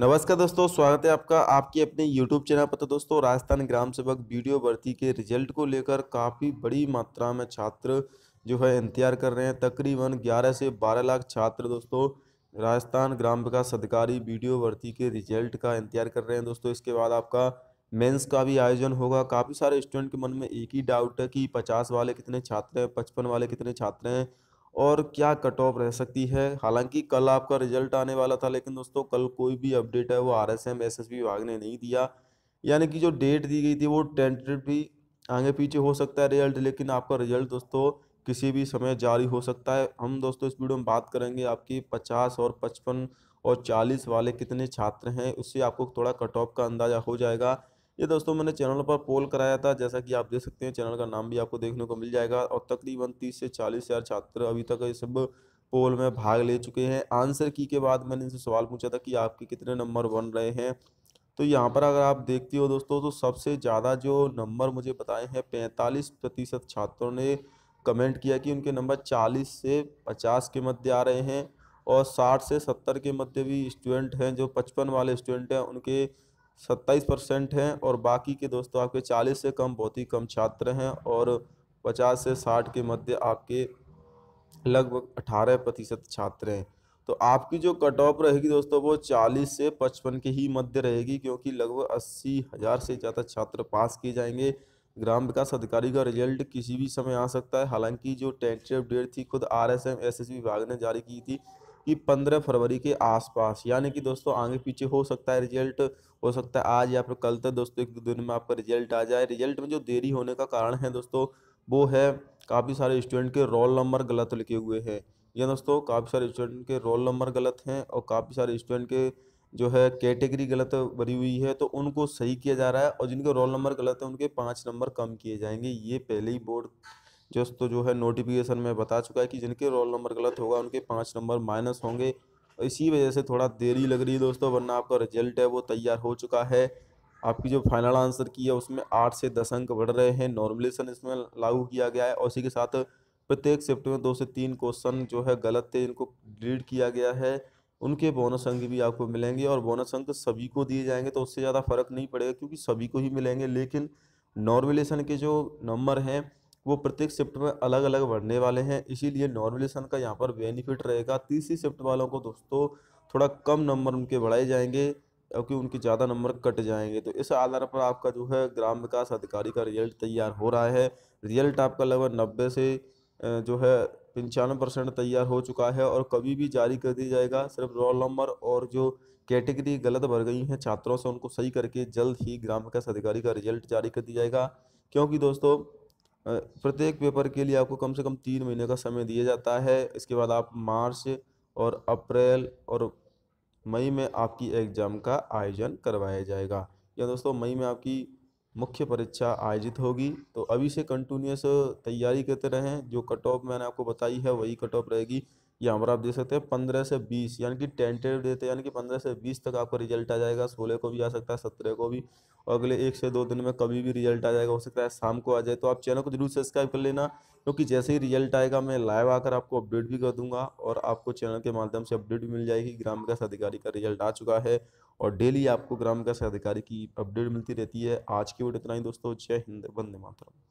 नमस्कार दोस्तों स्वागत है आपका आपके अपने यूट्यूब चैनल पर तो दोस्तों राजस्थान ग्राम सेवक वीडियो भर्ती के रिजल्ट को लेकर काफ़ी बड़ी मात्रा में छात्र जो है इंतजार कर रहे हैं तकरीबन 11 से 12 लाख छात्र दोस्तों राजस्थान ग्राम विकास अधिकारी वीडियो भर्ती के रिजल्ट का इंतजार कर रहे हैं दोस्तों इसके बाद आपका मेन्स का भी आयोजन होगा काफ़ी सारे स्टूडेंट के मन में एक ही डाउट है कि पचास वाले कितने छात्र हैं पचपन वाले कितने छात्र हैं और क्या कट ऑफ रह सकती है हालांकि कल आपका रिजल्ट आने वाला था लेकिन दोस्तों कल कोई भी अपडेट है वो R S M S S B विभाग ने नहीं दिया यानी कि जो डेट दी गई थी वो टेंटेड भी आगे पीछे हो सकता है रिजल्ट लेकिन आपका रिजल्ट दोस्तों किसी भी समय जारी हो सकता है हम दोस्तों इस वीडियो में बात करेंगे आपकी पचास और पचपन और चालीस वाले कितने छात्र हैं उससे आपको थोड़ा कट ऑफ का अंदाज़ा हो जाएगा ये दोस्तों मैंने चैनल पर पोल कराया था जैसा कि आप देख सकते हैं चैनल का नाम भी आपको देखने को मिल जाएगा और तकरीबन तीस से चालीस हज़ार छात्र अभी तक ये सब पोल में भाग ले चुके हैं आंसर की के बाद मैंने इनसे सवाल पूछा था कि आपके कितने नंबर बन रहे हैं तो यहाँ पर अगर आप देखती हो दोस्तों तो सबसे ज़्यादा जो नंबर मुझे बताए हैं पैंतालीस प्रतिशत छात्रों ने कमेंट किया कि उनके नंबर चालीस से पचास के मध्य आ रहे हैं और साठ से सत्तर के मध्य भी स्टूडेंट हैं जो पचपन वाले स्टूडेंट हैं उनके सत्ताईस परसेंट हैं और बाकी के दोस्तों आपके चालीस से कम बहुत ही कम छात्र हैं और पचास से साठ के मध्य आपके लगभग अठारह प्रतिशत छात्र हैं तो आपकी जो कट ऑफ रहेगी दोस्तों वो चालीस से पचपन के ही मध्य रहेगी क्योंकि लगभग अस्सी हज़ार से ज़्यादा छात्र पास किए जाएंगे ग्राम विकास अधिकारी का रिजल्ट किसी भी समय आ सकता है हालांकि जो टेंटेटिव डेट थी खुद R S M S S विभाग ने जारी की थी कि 15 फरवरी के आसपास यानी कि दोस्तों आगे पीछे हो सकता है रिजल्ट हो सकता है आज या फिर कल तक दोस्तों एक दो दिन में आपका रिजल्ट आ जाए रिजल्ट में जो देरी होने का कारण है दोस्तों वो है काफ़ी सारे स्टूडेंट के रोल नंबर गलत लिखे हुए हैं या दोस्तों काफ़ी सारे स्टूडेंट के रोल नंबर गलत हैं और काफ़ी सारे स्टूडेंट के जो है कैटेगरी गलत भरी हुई है तो उनको सही किया जा रहा है और जिनके रोल नंबर गलत है उनके पाँच नंबर कम किए जाएंगे ये पहले ही बोर्ड जस्ट तो जो है नोटिफिकेशन में बता चुका है कि जिनके रोल नंबर गलत होगा उनके पाँच नंबर माइनस होंगे इसी वजह से थोड़ा देरी लग रही है दोस्तों वरना आपका रिजल्ट है वो तैयार हो चुका है आपकी जो फाइनल आंसर की है उसमें आठ से दस अंक बढ़ रहे हैं नॉर्मलेशन इसमें लागू किया गया है और इसी के साथ प्रत्येक शिफ्ट में दो से तीन क्वेश्चन जो है गलत थे इनको डिलीट किया गया है उनके बोनस अंक भी आपको मिलेंगे और बोनस अंक सभी को दिए जाएंगे तो उससे ज़्यादा फ़र्क नहीं पड़ेगा क्योंकि सभी को ही मिलेंगे लेकिन नॉर्मलेशन के जो नंबर हैं वो प्रत्येक शिफ्ट में अलग अलग बढ़ने वाले हैं इसीलिए नॉर्मलेशन का यहाँ पर बेनिफिट रहेगा तीसरी शिफ्ट वालों को दोस्तों थोड़ा कम नंबर उनके बढ़ाए जाएंगे क्योंकि उनके ज़्यादा नंबर कट जाएंगे तो इस आधार पर आपका जो है ग्राम विकास अधिकारी का रिजल्ट तैयार हो रहा है रिजल्ट आपका लगभग नब्बे से जो है पंचानवे परसेंट तैयार हो चुका है और कभी भी जारी कर दिया जाएगा सिर्फ रोल नंबर और जो कैटेगरी गलत भर गई हैं छात्रों से उनको सही करके जल्द ही ग्राम विकास अधिकारी का रिजल्ट जारी कर दिया जाएगा क्योंकि दोस्तों प्रत्येक पेपर के लिए आपको कम से कम तीन महीने का समय दिया जाता है इसके बाद आप मार्च और अप्रैल और मई में आपकी एग्ज़ाम का आयोजन करवाया जाएगा या दोस्तों मई में आपकी मुख्य परीक्षा आयोजित होगी तो अभी से कंटिन्यूस तैयारी करते रहें जो कट ऑफ मैंने आपको बताई है वही कट ऑफ रहेगी यहाँ पर आप देख सकते हैं पंद्रह से बीस यानी कि टेंटेटिव देते हैं यानी कि पंद्रह से बीस तक आपका रिजल्ट आ जाएगा सोलह को भी आ सकता है सत्रह को भी और अगले एक से दो दिन में कभी भी रिजल्ट आ जाएगा हो सकता है शाम को आ जाए तो आप चैनल को जरूर सब्सक्राइब कर लेना क्योंकि तो जैसे ही रिजल्ट आएगा मैं लाइव आकर आपको अपडेट भी कर दूंगा और आपको चैनल के माध्यम से अपडेट भी मिल जाएगी ग्राम विकास अधिकारी का रिजल्ट आ चुका है और डेली आपको ग्राम विकास अधिकारी की अपडेट मिलती रहती है आज की वोट इतना ही दोस्तों जय हिंद वंदे मातरम